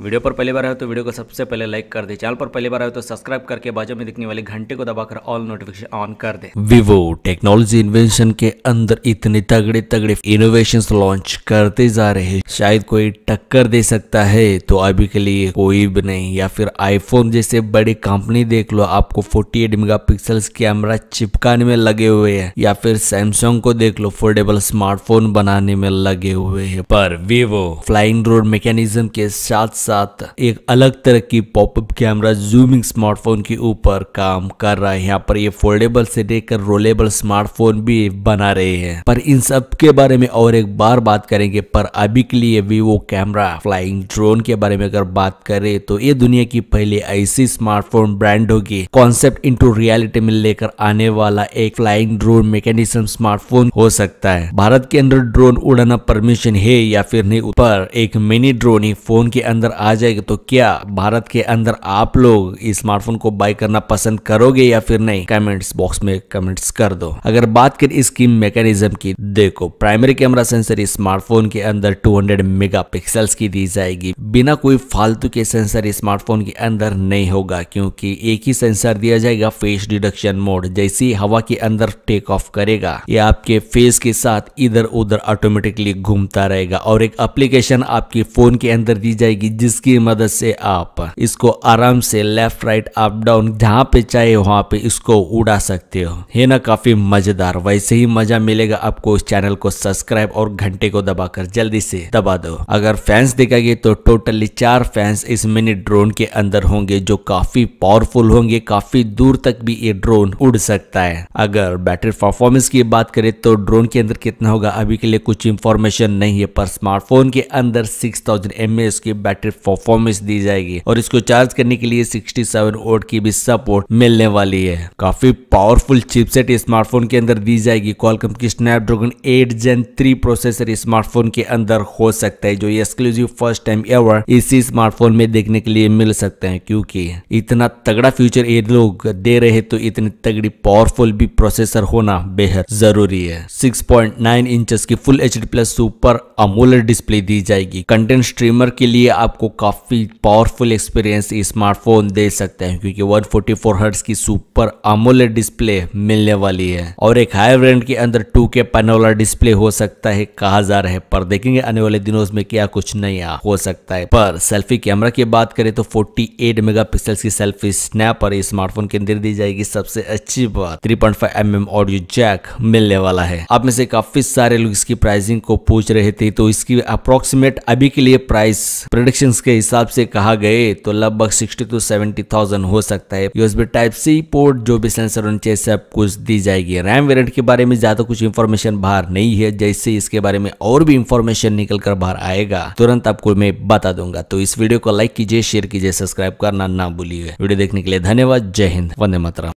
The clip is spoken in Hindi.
वीडियो पर पहली बार आए तो वीडियो को सबसे पहले लाइक कर दे चैनल पर पहली बार आए तो सब्सक्राइब करके बाजू में दिखने वाले घंटे को दबाकर ऑल नोटिफिकेशन ऑन कर दे विवो टेक्नोलॉजी इन्वेंशन के अंदर इतने तगड़े तगड़े इनोवेशन लॉन्च करते जा रहे हैं शायद कोई टक्कर दे सकता है तो अभी के लिए कोई भी नहीं या फिर आईफोन जैसे बड़ी कंपनी देख लो आपको फोर्टी एट मेगा कैमरा चिपकाने में लगे हुए है या फिर सैमसंग को देख लो फोर्डेबल स्मार्टफोन बनाने में लगे हुए है पर विवो फ्लाइंग रोड मैकेनिज्म के साथ साथ एक अलग तरह की पॉपअप कैमरा जूमिंग स्मार्टफोन के ऊपर काम कर रहा है यहाँ पर ये फोल्डेबल से लेकर रोलेबल स्मार्टफोन भी बना रहे हैं पर इन सब के बारे में और एक बार बात करेंगे पर अभी के लिए वीवो कैमरा फ्लाइंग ड्रोन के बारे में अगर बात करें तो ये दुनिया की पहले ऐसी स्मार्टफोन ब्रांड होगी कॉन्सेप्ट इंटू रियलिटी में लेकर आने वाला एक फ्लाइंग ड्रोन मैकेनिज्म स्मार्टफोन हो सकता है भारत के अंदर ड्रोन उड़ाना परमिशन है या फिर नहीं ऊपर एक मिनी ड्रोन ही फोन के अंदर ऑफर आ जाएगी तो क्या भारत के अंदर आप लोग इस स्मार्टफोन को बाय करना पसंद करोगे या फिर नहीं कमेंट्स बॉक्स में कमेंट्स कर दो अगर बात करें इसकी मैकेनिज्म की देखो प्राइमरी कैमरा सेंसर इस स्मार्टफोन के अंदर 200 मेगापिक्सल्स की दी जाएगी बिना कोई फालतू के सेंसर इस स्मार्टफोन के अंदर नहीं होगा क्योंकि एक ही सेंसर दिया जाएगा फेस डिडक्शन मोड जैसी हवा के अंदर टेक ऑफ करेगा ये आपके फेस के साथ इधर उधर ऑटोमेटिकली घूमता रहेगा और एक अप्लीकेशन आपके फोन के अंदर दी जाएगी जिसकी मदद से आप इसको आराम से लेफ्ट राइट अप डाउन जहाँ पे चाहे वहाँ पे इसको उड़ा सकते हो है ना काफी मजेदार वैसे ही मजा मिलेगा आपको इस चैनल को सब्सक्राइब और घंटे को दबाकर जल्दी से दबा दो अगर फैंस देखा तो टोटली चार फैंस इस मिनी ड्रोन के अंदर होंगे जो काफी पावरफुल होंगे काफी दूर तक भी ये ड्रोन उड़ सकता है अगर बैटरी परफॉर्मेंस की बात करें तो ड्रोन के अंदर कितना होगा अभी के लिए कुछ इन्फॉर्मेशन नहीं है पर स्मार्टफोन के अंदर सिक्स थाउजेंड की बैटरी परफॉर्मेंस दी जाएगी और इसको चार्ज करने के लिए सिक्सटी सेवन की भी सपोर्ट मिलने वाली है काफी पावरफुल चिपसेट स्मार्टफोन के अंदर दी जाएगी कॉलकम की स्नैपड्रैगन 8 जेन 3 प्रोसेसर स्मार्टफोन के अंदर हो सकता है जो एक्सक्लूसिव फर्स्ट टाइम एवर इसी स्मार्टफोन में देखने के लिए मिल सकते हैं क्योंकि इतना तगड़ा फ्यूचर ये लोग दे रहे तो इतनी तगड़ी पावरफुल भी प्रोसेसर होना बेहद जरूरी है 6.9 इंचेस की full H plus super AMOLED display दी जाएगी कंटेंट स्ट्रीमर के लिए आपको आपको काफ़ी पावरफुल एक्सपीरियंस स्मार्टफोन दे सकते हैं क्योंकि 144 फोर्टी की सुपर अमोलेड डिस्प्ले मिलने वाली है और एक हाई रेंज के अंदर टू के पैनोला डिस्प्ले हो सकता है कहा जा रहा है पर देखेंगे आने वाले दिनों में क्या कुछ नया हो सकता है पर सेल्फी कैमरा की बात करें तो 48 मेगापिक्सल की सेल्फी स्नैप और स्मार्टफोन के अंदर दी जाएगी सबसे अच्छी बात 3.5 पॉइंट mm ऑडियो जैक मिलने वाला है आप में से काफी सारे लोग इसकी प्राइसिंग को पूछ रहे थे तो इसकी अप्रोक्सीमेट अभी के लिए प्राइस प्रोडिक्शन ऑप्शंस के हिसाब से कहा गए तो लगभग सिक्सटी टू सेवेंटी थाउजेंड हो सकता है यूएसबी टाइप सी पोर्ट जो भी सेंसर होने सब कुछ दी जाएगी रैम वेरियंट के बारे में ज्यादा कुछ इन्फॉर्मेशन बाहर नहीं है जैसे इसके बारे में और भी इन्फॉर्मेशन निकल कर बाहर आएगा तुरंत आपको मैं बता दूंगा तो इस वीडियो को लाइक कीजिए शेयर कीजिए सब्सक्राइब करना ना भूलिए वीडियो देखने के लिए धन्यवाद जय हिंद वंदे मातरम